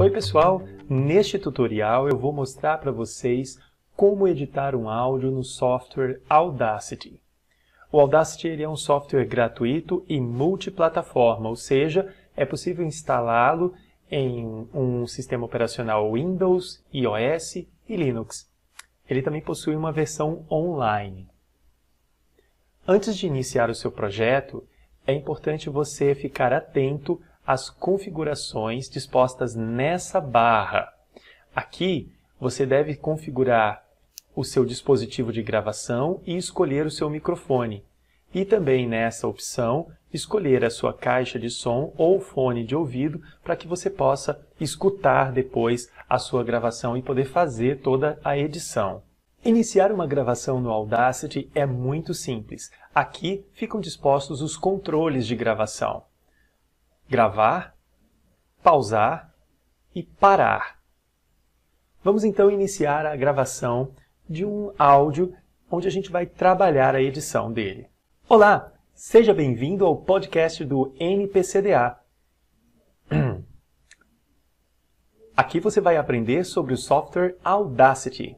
Oi pessoal, neste tutorial eu vou mostrar para vocês como editar um áudio no software Audacity. O Audacity é um software gratuito e multiplataforma, ou seja, é possível instalá-lo em um sistema operacional Windows, iOS e Linux. Ele também possui uma versão online. Antes de iniciar o seu projeto, é importante você ficar atento as configurações dispostas nessa barra. Aqui, você deve configurar o seu dispositivo de gravação e escolher o seu microfone. E também nessa opção, escolher a sua caixa de som ou fone de ouvido para que você possa escutar depois a sua gravação e poder fazer toda a edição. Iniciar uma gravação no Audacity é muito simples. Aqui ficam dispostos os controles de gravação gravar, pausar e parar. Vamos então iniciar a gravação de um áudio onde a gente vai trabalhar a edição dele. Olá, seja bem-vindo ao podcast do NPCDA. Aqui você vai aprender sobre o software Audacity.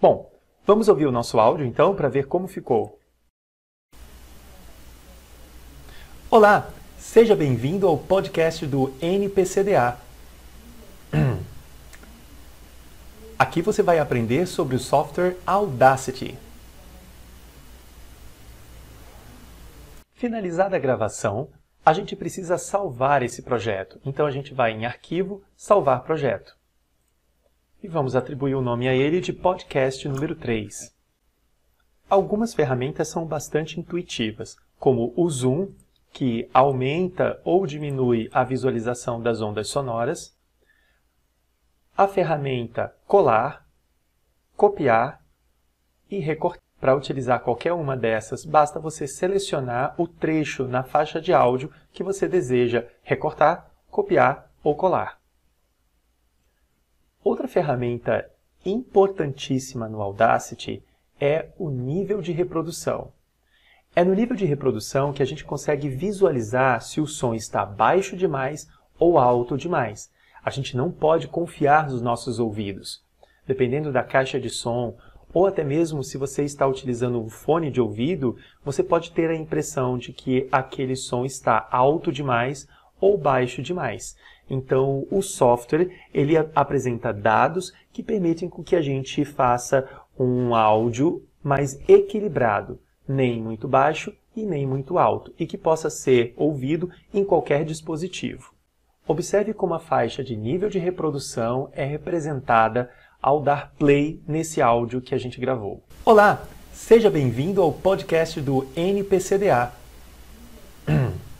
Bom, vamos ouvir o nosso áudio então para ver como ficou. Olá, Seja bem-vindo ao podcast do NPCDA. Aqui você vai aprender sobre o software Audacity. Finalizada a gravação, a gente precisa salvar esse projeto. Então a gente vai em Arquivo, Salvar Projeto. E vamos atribuir o nome a ele de Podcast número 3. Algumas ferramentas são bastante intuitivas, como o Zoom que aumenta ou diminui a visualização das ondas sonoras, a ferramenta colar, copiar e recortar. Para utilizar qualquer uma dessas, basta você selecionar o trecho na faixa de áudio que você deseja recortar, copiar ou colar. Outra ferramenta importantíssima no Audacity é o nível de reprodução. É no nível de reprodução que a gente consegue visualizar se o som está baixo demais ou alto demais. A gente não pode confiar nos nossos ouvidos. Dependendo da caixa de som, ou até mesmo se você está utilizando um fone de ouvido, você pode ter a impressão de que aquele som está alto demais ou baixo demais. Então, o software ele apresenta dados que permitem que a gente faça um áudio mais equilibrado nem muito baixo e nem muito alto, e que possa ser ouvido em qualquer dispositivo. Observe como a faixa de nível de reprodução é representada ao dar play nesse áudio que a gente gravou. Olá, seja bem-vindo ao podcast do NPCDA.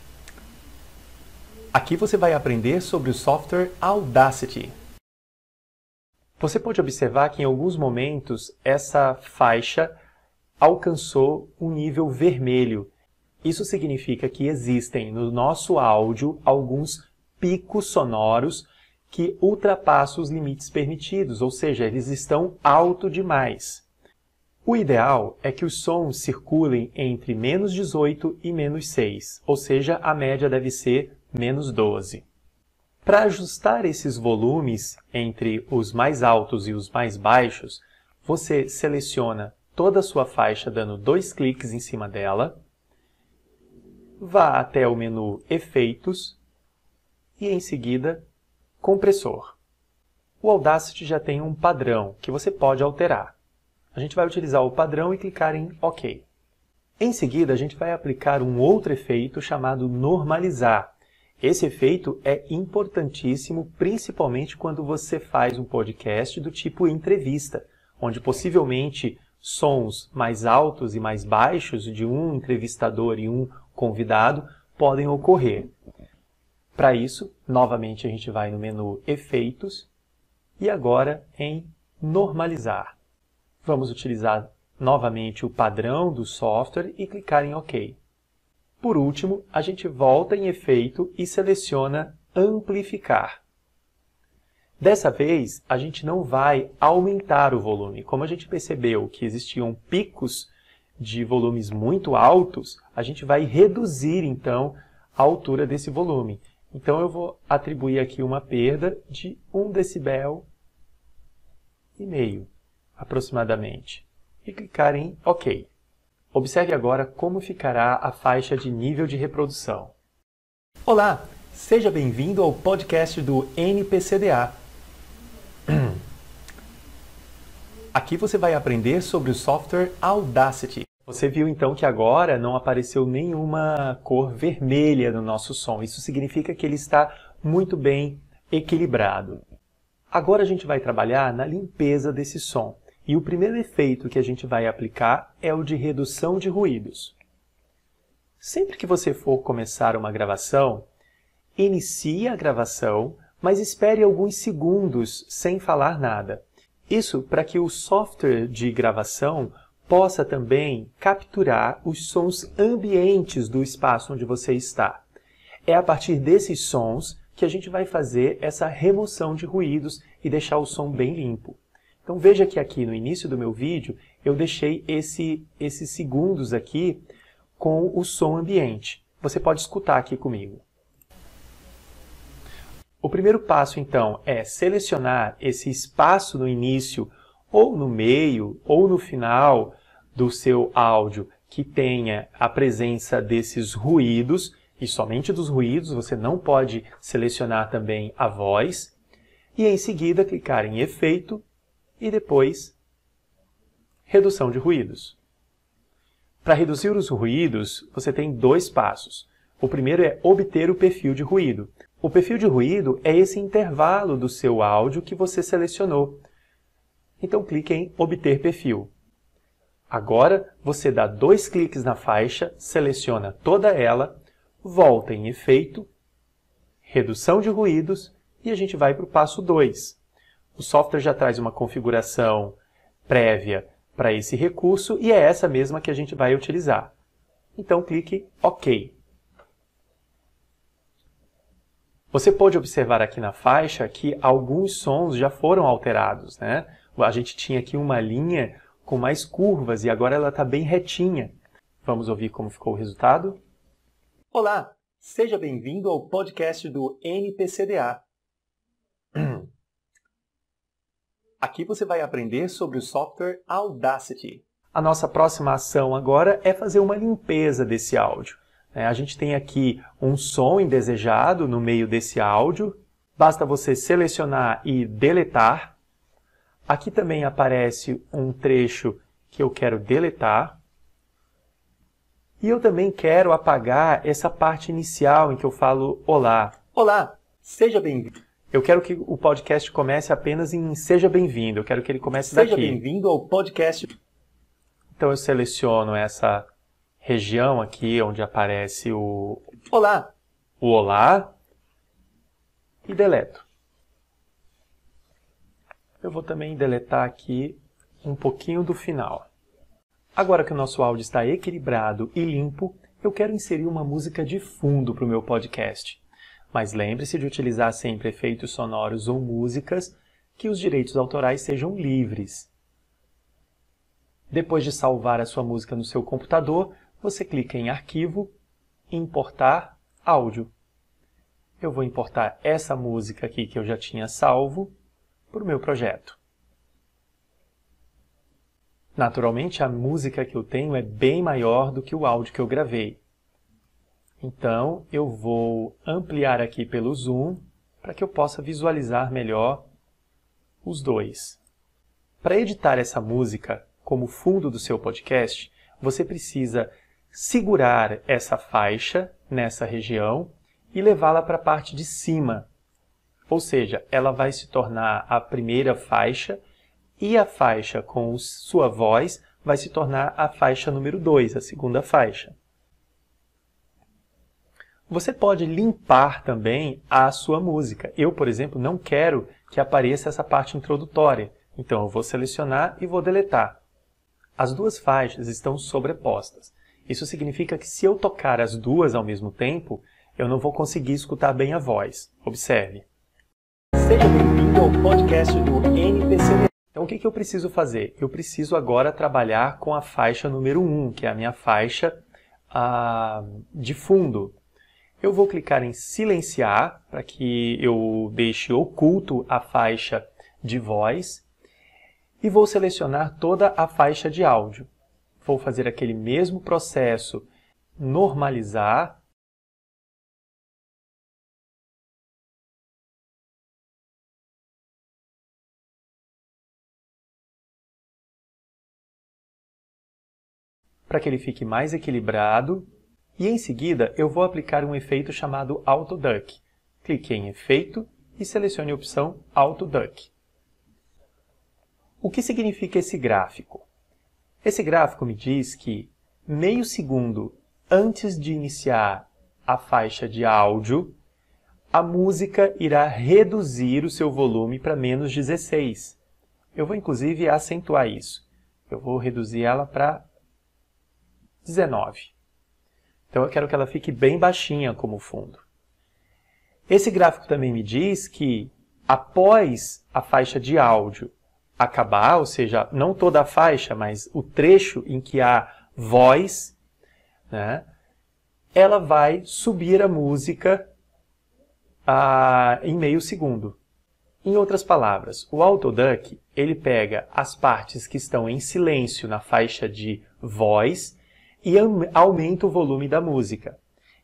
Aqui você vai aprender sobre o software Audacity. Você pode observar que em alguns momentos essa faixa alcançou um nível vermelho. Isso significa que existem no nosso áudio alguns picos sonoros que ultrapassam os limites permitidos, ou seja, eles estão alto demais. O ideal é que os sons circulem entre menos 18 e menos 6, ou seja, a média deve ser menos 12. Para ajustar esses volumes entre os mais altos e os mais baixos, você seleciona toda a sua faixa dando dois cliques em cima dela, vá até o menu Efeitos e, em seguida, Compressor. O Audacity já tem um padrão que você pode alterar. A gente vai utilizar o padrão e clicar em OK. Em seguida, a gente vai aplicar um outro efeito chamado Normalizar. Esse efeito é importantíssimo, principalmente quando você faz um podcast do tipo entrevista, onde possivelmente sons mais altos e mais baixos de um entrevistador e um convidado podem ocorrer. Para isso, novamente a gente vai no menu Efeitos e agora em Normalizar. Vamos utilizar novamente o padrão do software e clicar em OK. Por último, a gente volta em Efeito e seleciona Amplificar. Dessa vez, a gente não vai aumentar o volume. Como a gente percebeu que existiam picos de volumes muito altos, a gente vai reduzir, então, a altura desse volume. Então, eu vou atribuir aqui uma perda de 1 decibel e meio, aproximadamente, e clicar em OK. Observe agora como ficará a faixa de nível de reprodução. Olá, seja bem-vindo ao podcast do NPCDA, Aqui você vai aprender sobre o software Audacity. Você viu então que agora não apareceu nenhuma cor vermelha no nosso som. Isso significa que ele está muito bem equilibrado. Agora a gente vai trabalhar na limpeza desse som. E o primeiro efeito que a gente vai aplicar é o de redução de ruídos. Sempre que você for começar uma gravação, inicie a gravação, mas espere alguns segundos sem falar nada. Isso para que o software de gravação possa também capturar os sons ambientes do espaço onde você está. É a partir desses sons que a gente vai fazer essa remoção de ruídos e deixar o som bem limpo. Então veja que aqui no início do meu vídeo eu deixei esse, esses segundos aqui com o som ambiente. Você pode escutar aqui comigo. O primeiro passo, então, é selecionar esse espaço no início, ou no meio, ou no final do seu áudio que tenha a presença desses ruídos, e somente dos ruídos, você não pode selecionar também a voz, e em seguida clicar em Efeito e depois Redução de Ruídos. Para reduzir os ruídos, você tem dois passos. O primeiro é obter o perfil de ruído. O perfil de ruído é esse intervalo do seu áudio que você selecionou. Então clique em Obter perfil. Agora você dá dois cliques na faixa, seleciona toda ela, volta em Efeito, Redução de ruídos e a gente vai para o passo 2. O software já traz uma configuração prévia para esse recurso e é essa mesma que a gente vai utilizar. Então clique OK. Você pode observar aqui na faixa que alguns sons já foram alterados, né? A gente tinha aqui uma linha com mais curvas e agora ela está bem retinha. Vamos ouvir como ficou o resultado? Olá, seja bem-vindo ao podcast do NPCDA. Aqui você vai aprender sobre o software Audacity. A nossa próxima ação agora é fazer uma limpeza desse áudio. É, a gente tem aqui um som indesejado no meio desse áudio. Basta você selecionar e deletar. Aqui também aparece um trecho que eu quero deletar. E eu também quero apagar essa parte inicial em que eu falo Olá. Olá, seja bem-vindo. Eu quero que o podcast comece apenas em Seja bem-vindo. Eu quero que ele comece seja daqui. Seja bem-vindo ao podcast. Então eu seleciono essa região aqui onde aparece o olá, o olá e deleto. Eu vou também deletar aqui um pouquinho do final. Agora que o nosso áudio está equilibrado e limpo, eu quero inserir uma música de fundo para o meu podcast. Mas lembre-se de utilizar sempre efeitos sonoros ou músicas que os direitos autorais sejam livres. Depois de salvar a sua música no seu computador, você clica em Arquivo, Importar Áudio. Eu vou importar essa música aqui que eu já tinha salvo para o meu projeto. Naturalmente, a música que eu tenho é bem maior do que o áudio que eu gravei. Então, eu vou ampliar aqui pelo zoom para que eu possa visualizar melhor os dois. Para editar essa música como fundo do seu podcast, você precisa segurar essa faixa nessa região e levá-la para a parte de cima. Ou seja, ela vai se tornar a primeira faixa e a faixa com sua voz vai se tornar a faixa número 2, a segunda faixa. Você pode limpar também a sua música. Eu, por exemplo, não quero que apareça essa parte introdutória. Então, eu vou selecionar e vou deletar. As duas faixas estão sobrepostas. Isso significa que se eu tocar as duas ao mesmo tempo, eu não vou conseguir escutar bem a voz. Observe. Seja bem-vindo ao podcast do NPC. Então, o que, que eu preciso fazer? Eu preciso agora trabalhar com a faixa número 1, que é a minha faixa ah, de fundo. Eu vou clicar em silenciar para que eu deixe oculto a faixa de voz e vou selecionar toda a faixa de áudio vou fazer aquele mesmo processo normalizar, para que ele fique mais equilibrado. E em seguida, eu vou aplicar um efeito chamado Auto Clique em Efeito e selecione a opção Auto O que significa esse gráfico? Esse gráfico me diz que meio segundo antes de iniciar a faixa de áudio, a música irá reduzir o seu volume para menos 16. Eu vou inclusive acentuar isso. Eu vou reduzir ela para 19. Então eu quero que ela fique bem baixinha como fundo. Esse gráfico também me diz que após a faixa de áudio acabar, ou seja, não toda a faixa, mas o trecho em que há voz, né, ela vai subir a música a ah, em meio segundo. Em outras palavras, o autoduck ele pega as partes que estão em silêncio na faixa de voz e aumenta o volume da música.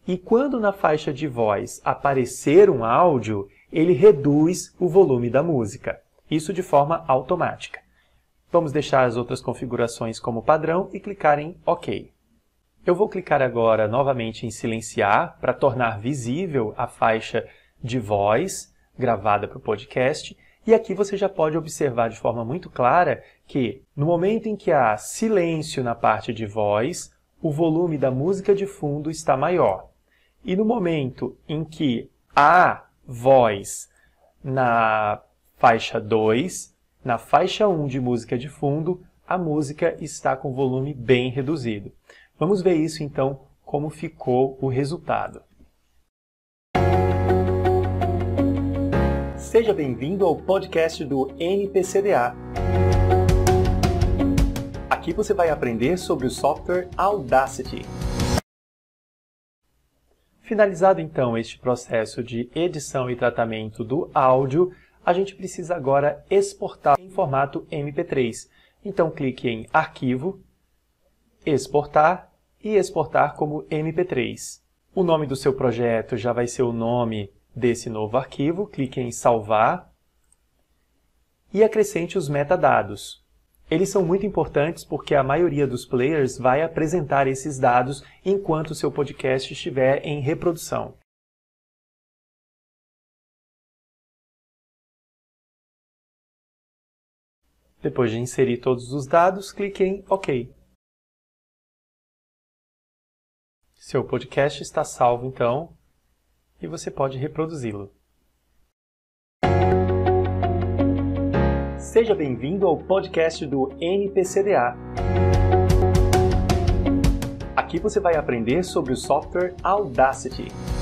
E quando na faixa de voz aparecer um áudio, ele reduz o volume da música isso de forma automática. Vamos deixar as outras configurações como padrão e clicar em OK. Eu vou clicar agora novamente em silenciar para tornar visível a faixa de voz gravada para o podcast e aqui você já pode observar de forma muito clara que, no momento em que há silêncio na parte de voz, o volume da música de fundo está maior. E no momento em que há voz na Faixa 2, na faixa 1 de música de fundo, a música está com volume bem reduzido. Vamos ver isso então, como ficou o resultado. Seja bem-vindo ao podcast do NPCDA. Aqui você vai aprender sobre o software Audacity. Finalizado então este processo de edição e tratamento do áudio, a gente precisa agora exportar em formato MP3. Então clique em Arquivo, Exportar e Exportar como MP3. O nome do seu projeto já vai ser o nome desse novo arquivo, clique em Salvar e acrescente os metadados. Eles são muito importantes porque a maioria dos players vai apresentar esses dados enquanto o seu podcast estiver em reprodução. Depois de inserir todos os dados, clique em OK. Seu podcast está salvo, então, e você pode reproduzi-lo. Seja bem-vindo ao podcast do NPCDA. Aqui você vai aprender sobre o software Audacity.